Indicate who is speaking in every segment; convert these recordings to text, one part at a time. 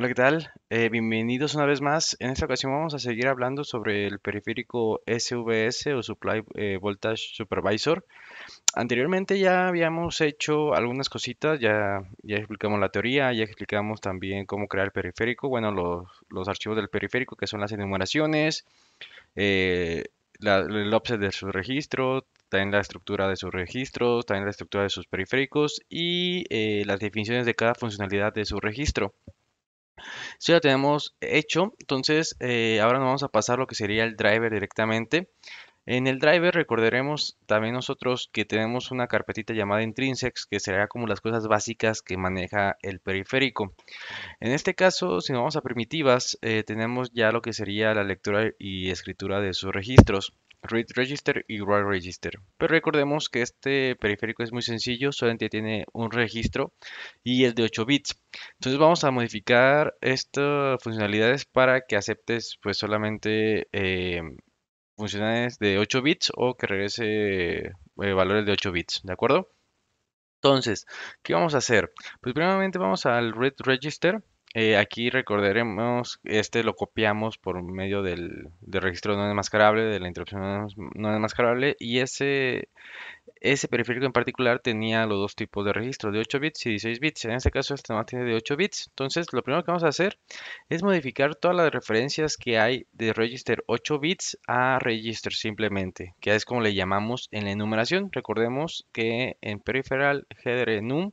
Speaker 1: Hola, ¿qué tal? Eh, bienvenidos una vez más. En esta ocasión vamos a seguir hablando sobre el periférico SVS o Supply eh, Voltage Supervisor. Anteriormente ya habíamos hecho algunas cositas, ya, ya explicamos la teoría, ya explicamos también cómo crear el periférico, bueno, los, archivos del periférico que son las enumeraciones, eh, el offset de sus registros, también la estructura de sus registros, también la estructura de sus periféricos y las definiciones de cada funcionalidad de su registro. Si ya tenemos hecho, entonces eh, ahora nos vamos a pasar lo que sería el driver directamente. En el driver recordaremos también nosotros que tenemos una carpetita llamada Intrínsex, que será como las cosas básicas que maneja el periférico. En este caso, si nos vamos a primitivas, eh, tenemos ya lo que sería la lectura y escritura de sus registros. Read Register y Write Register. Pero recordemos que este periférico es muy sencillo, solamente tiene un registro y es de 8 bits. Entonces vamos a modificar estas funcionalidades para que aceptes pues solamente eh, de 8 bits o que regrese eh, valores de 8 bits, ¿de acuerdo? Entonces, ¿qué vamos a hacer? Pues primeramente vamos al Read Register eh, aquí recordaremos, este lo copiamos por medio del, registro no enmascarable, de la interrupción no enmascarable, y ese, ese periférico en particular tenía los dos tipos de registro, de 8 bits y 16 bits. En este caso, este más tiene de 8 bits. Entonces, lo primero que vamos a hacer es modificar todas las referencias que hay de register 8 bits a register simplemente, que es como le llamamos en la enumeración. Recordemos que en peripheral header enum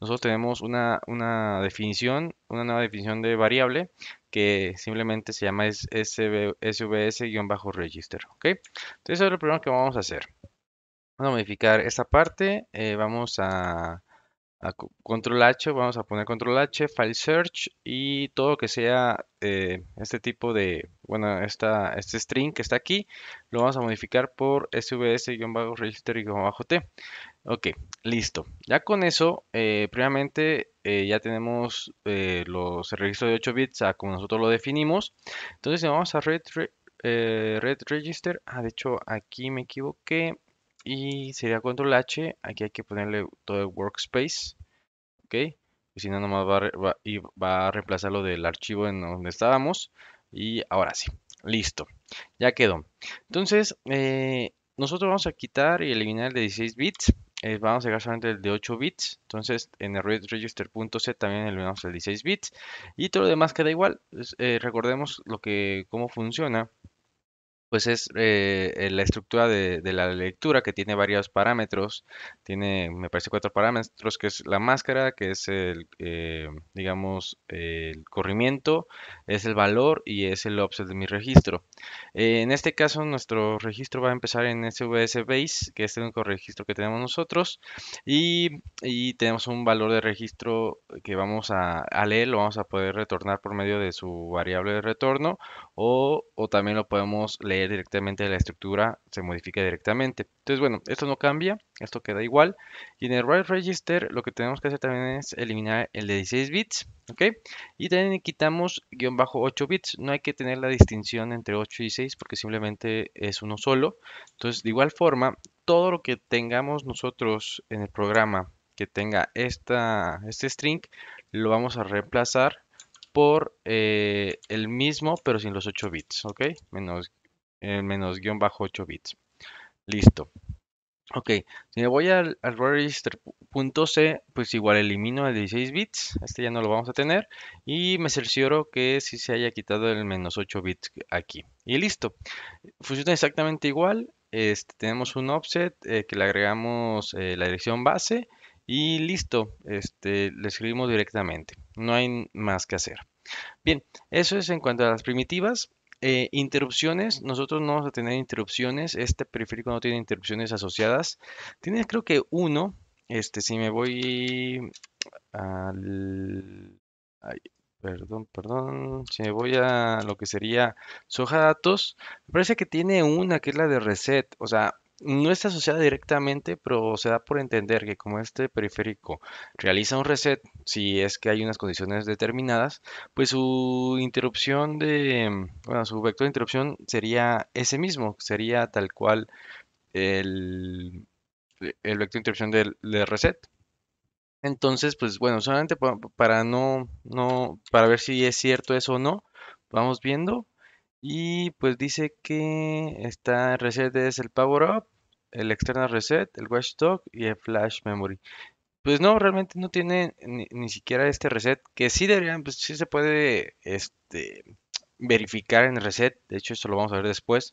Speaker 1: nosotros tenemos una, definición, una nueva definición de variable que simplemente se llama svs-register. ¿okay? Entonces, eso es lo primero que vamos a hacer. Vamos a modificar esta parte, eh, vamos a, control H, vamos a poner control H, file search y todo lo que sea eh, este tipo de, bueno, esta, este string que está aquí, lo vamos a modificar por svs-register-t. Ok, listo. Ya con eso, eh, previamente eh, ya tenemos eh, los registros de 8 bits a ah, como nosotros lo definimos. Entonces vamos a red, register. Ah, de hecho aquí me equivoqué. Y sería control H. Aquí hay que ponerle todo el workspace. Ok. y si no, nomás va, y va a reemplazarlo del archivo en donde estábamos. Y ahora sí. Listo. Ya quedó. Entonces, nosotros vamos a quitar y eliminar el de 16 bits. Eh, vamos a llegar solamente el de 8 bits. Entonces en el register.set también eliminamos el 16 bits. Y todo lo demás queda igual. Eh, recordemos lo que, cómo funciona pues es eh, eh, la estructura de, la lectura que tiene varios parámetros. Tiene, me parece, cuatro parámetros, que es la máscara, que es el, eh, digamos, el corrimiento, es el valor y es el offset de mi registro. en este caso, nuestro registro va a empezar en SVS Base, que es el único registro que tenemos nosotros, y, tenemos un valor de registro que vamos a, leer, lo vamos a poder retornar por medio de su variable de retorno, o también lo podemos leer directamente directamente la estructura se modifica directamente. Entonces, bueno, esto no cambia, esto queda igual. Y en el write register lo que tenemos que hacer también es eliminar el de 16 bits, ¿ok? Y también quitamos guión bajo 8 bits. No hay que tener la distinción entre 8 y 6 porque simplemente es uno solo. Entonces, de igual forma, todo lo que tengamos nosotros en el programa que tenga esta, este string, lo vamos a reemplazar por eh, el mismo, pero sin los 8 bits, ¿ok? Menos el menos guión bajo 8 bits. Listo. Ok, si me voy al, punto register.c, pues igual elimino el 16 bits, este ya no lo vamos a tener, y me cercioro que si se haya quitado el menos 8 bits aquí. Y listo, funciona exactamente igual, este, tenemos un offset eh, que le agregamos eh, la dirección base y listo, este, le escribimos directamente, no hay más que hacer. Bien, eso es en cuanto a las primitivas. Eh, interrupciones, nosotros no vamos a tener interrupciones. Este periférico no tiene interrupciones asociadas. Tiene creo que uno. Este, si me voy al... perdón, perdón. Si me voy a lo que sería soja datos, me parece que tiene una que es la de reset. O sea, no está asociada directamente, pero se da por entender que como este periférico realiza un reset, si es que hay unas condiciones determinadas, pues su interrupción de, bueno, su vector de interrupción sería ese mismo, sería tal cual el, vector de interrupción del, reset. Entonces, pues bueno, solamente para no, no, para ver si es cierto eso o no, vamos viendo. Y pues dice que está reset es el power up, el external reset, el watchdog y el flash memory. Pues no, realmente no tiene ni, siquiera este reset, que sí deberían, pues sí se puede este, verificar en reset, de hecho eso lo vamos a ver después,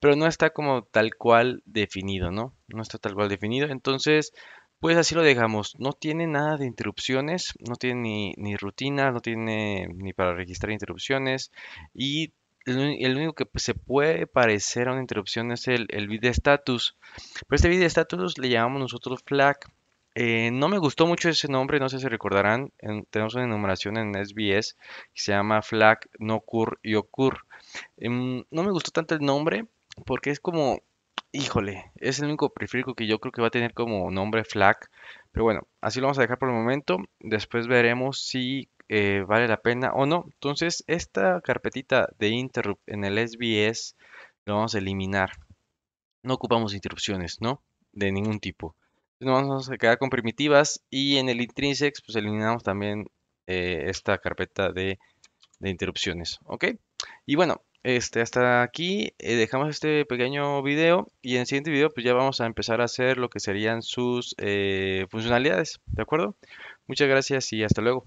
Speaker 1: pero no está como tal cual definido, ¿no? No está tal cual definido, entonces pues así lo dejamos, no tiene nada de interrupciones, no tiene ni, ni rutina, no tiene ni para registrar interrupciones y el único que pues, se puede parecer a una interrupción es el, el de status. Pero este de status le llamamos nosotros flag. Eh, no me gustó mucho ese nombre, no sé si recordarán. tenemos una enumeración en SBS que se llama flag, no cur y occur. Em, no me gustó tanto el nombre porque es como Híjole, es el único periférico que yo creo que va a tener como nombre flag. Pero bueno, así lo vamos a dejar por el momento. Después veremos si eh, vale la pena o no. Entonces, esta carpetita de interrupt en el SBS lo vamos a eliminar. No ocupamos interrupciones, ¿no? De ningún tipo. Nos vamos a quedar con primitivas y en el intrínsex, pues eliminamos también eh, esta carpeta de interrupciones, ¿ok? Y bueno, este, hasta aquí eh, dejamos este pequeño video y en el siguiente video pues ya vamos a empezar a hacer lo que serían sus eh, funcionalidades, ¿de acuerdo? Muchas gracias y hasta luego.